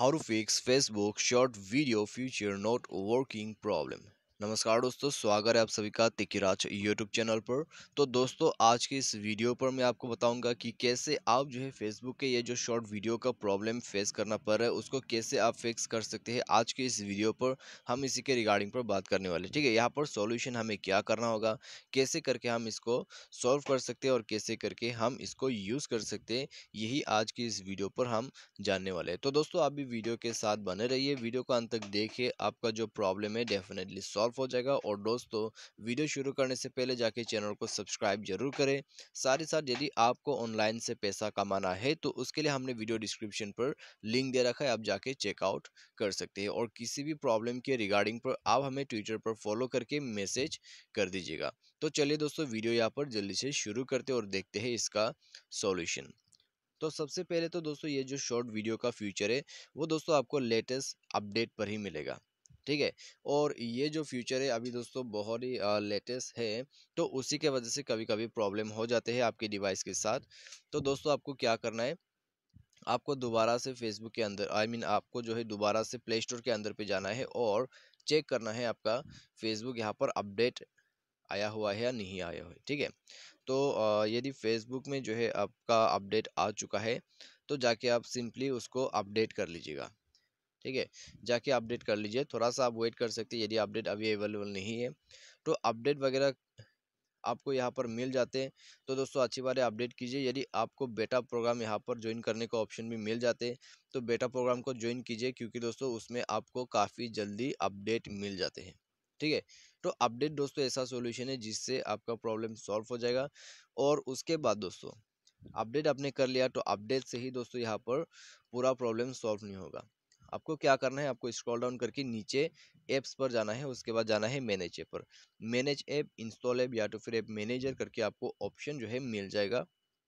how to fix Facebook short video feature not working problem. नमस्कार दोस्तों स्वागत है आप सभी का तिकिराज यूट्यूब चैनल पर तो दोस्तों आज के इस वीडियो पर मैं आपको बताऊंगा कि कैसे आप जो है फेसबुक के ये जो शॉर्ट वीडियो का प्रॉब्लम फेस करना पड़ रहा है उसको कैसे आप फिक्स कर सकते हैं आज के इस वीडियो पर हम इसी के रिगार्डिंग पर बात करने वाले ठीक है यहाँ पर सोल्यूशन हमें क्या करना होगा कैसे करके हम इसको सॉल्व कर सकते हैं और कैसे करके हम इसको यूज़ कर सकते हैं यही आज की इस वीडियो पर हम जानने वाले हैं तो दोस्तों आप भी वीडियो के साथ बने रहिए वीडियो को अंत तक देखिए आपका जो प्रॉब्लम है डेफिनेटली सॉल्व सॉल्व हो जाएगा और दोस्तों वीडियो शुरू करने से पहले जाके चैनल को सब्सक्राइब जरूर करें साथ ही साथ यदि आपको ऑनलाइन से पैसा कमाना है तो उसके लिए हमने वीडियो डिस्क्रिप्शन पर लिंक दे रखा है आप जाके चेकआउट कर सकते हैं और किसी भी प्रॉब्लम के रिगार्डिंग पर आप हमें ट्विटर पर फॉलो करके मैसेज कर दीजिएगा तो चलिए दोस्तों वीडियो यहाँ पर जल्दी से शुरू करते और देखते हैं इसका सोल्यूशन तो सबसे पहले तो दोस्तों ये जो शॉर्ट वीडियो का फ्यूचर है वो दोस्तों आपको लेटेस्ट अपडेट पर ही मिलेगा ठीक है और ये जो फ्यूचर है अभी दोस्तों बहुत ही लेटेस्ट है तो उसी के वजह से कभी कभी प्रॉब्लम हो जाते हैं आपके डिवाइस के साथ तो दोस्तों आपको क्या करना है आपको दोबारा से फेसबुक के अंदर आई I मीन mean, आपको जो है दोबारा से प्ले स्टोर के अंदर पे जाना है और चेक करना है आपका फेसबुक यहाँ पर अपडेट आया हुआ है या नहीं आया हुआ है ठीक है तो यदि फेसबुक में जो है आपका अपडेट आ चुका है तो जाके आप सिंपली उसको अपडेट कर लीजिएगा ठीक है जाके अपडेट कर लीजिए थोड़ा सा आप वेट कर सकते यदि अपडेट अभी अवेलेबल नहीं है तो अपडेट वगैरह आपको यहाँ पर मिल जाते हैं तो दोस्तों अच्छी बात है अपडेट कीजिए यदि आपको बेटा प्रोग्राम यहाँ पर ज्वाइन करने का ऑप्शन भी मिल जाते हैं तो बेटा प्रोग्राम को ज्वाइन कीजिए क्योंकि दोस्तों उसमें आपको काफ़ी जल्दी अपडेट मिल जाते हैं ठीक है तो अपडेट दोस्तों ऐसा सोल्यूशन है जिससे आपका प्रॉब्लम सॉल्व हो जाएगा और उसके बाद दोस्तों अपडेट आपने कर लिया तो अपडेट से ही दोस्तों यहाँ पर पूरा प्रॉब्लम सॉल्व नहीं होगा आपको क्या करना है आपको स्क्रॉल डाउन करके नीचे ऐप्स पर जाना है उसके बाद जाना है मैनेज ऐप पर मैनेज ऐप इंस्टॉल ऐप या तो फिर ऐप मैनेजर करके आपको ऑप्शन जो है मिल जाएगा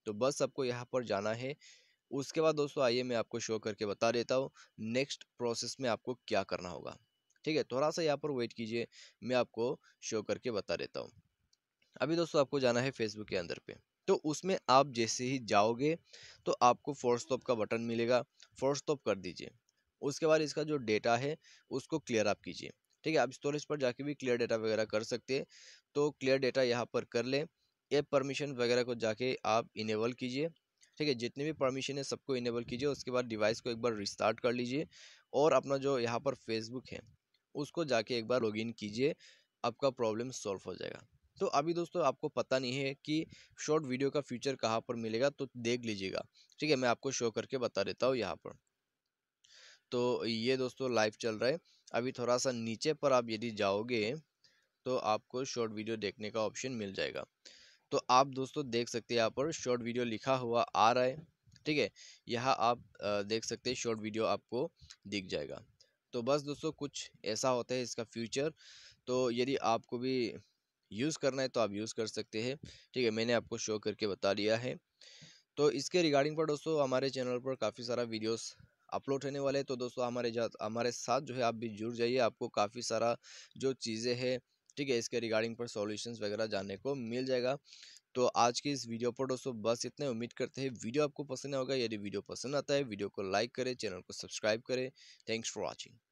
तो बस आपको यहाँ पर जाना है उसके बाद दोस्तों आइए मैं आपको शो करके बता देता हूँ नेक्स्ट प्रोसेस में आपको क्या करना होगा ठीक है थोड़ा सा यहाँ पर वेट कीजिए मैं आपको शो करके बता देता हूँ अभी दोस्तों आपको जाना है फेसबुक के अंदर पे तो उसमें आप जैसे ही जाओगे तो आपको फोर्स स्टॉप का बटन मिलेगा फोर्स स्टॉप कर दीजिए उसके बाद इसका जो डेटा है उसको क्लियर आप कीजिए ठीक है आप स्टोरेज पर जाके भी क्लियर डेटा वगैरह कर सकते हैं तो क्लियर डेटा यहाँ पर कर लें ऐप परमिशन वगैरह को जाके आप इनेबल कीजिए ठीक है जितने भी परमिशन है सबको इनेबल कीजिए उसके बाद डिवाइस को एक बार रिस्टार्ट कर लीजिए और अपना जो यहाँ पर फेसबुक है उसको जाके एक बार लॉगिन कीजिए आपका प्रॉब्लम सॉल्व हो जाएगा तो अभी दोस्तों आपको पता नहीं है कि शॉर्ट वीडियो का फ्यूचर कहाँ पर मिलेगा तो देख लीजिएगा ठीक है मैं आपको शो करके बता देता हूँ यहाँ पर तो ये दोस्तों लाइव चल रहा है अभी थोड़ा सा नीचे पर आप यदि जाओगे तो आपको शॉर्ट वीडियो देखने का ऑप्शन मिल जाएगा तो आप दोस्तों देख सकते हैं यहाँ पर शॉर्ट वीडियो लिखा हुआ आ रहा है ठीक है यहाँ आप देख सकते हैं शॉर्ट वीडियो आपको दिख जाएगा तो बस दोस्तों कुछ ऐसा होता है इसका फ्यूचर तो यदि आपको भी यूज़ करना है तो आप यूज़ कर सकते हैं ठीक है मैंने आपको शो करके बता दिया है तो इसके रिगार्डिंग पर दोस्तों हमारे चैनल पर काफ़ी सारा वीडियोस अपलोड होने वाले तो दोस्तों हमारे हमारे साथ जो है आप भी जुड़ जाइए आपको काफ़ी सारा जो चीज़ें हैं ठीक है इसके रिगार्डिंग पर सॉल्यूशंस वगैरह जानने को मिल जाएगा तो आज की इस वीडियो पर दोस्तों बस इतने उम्मीद करते हैं वीडियो आपको पसंद आएगा यदि वीडियो पसंद आता है वीडियो को लाइक करें चैनल को सब्सक्राइब करें थैंक्स फॉर वॉचिंग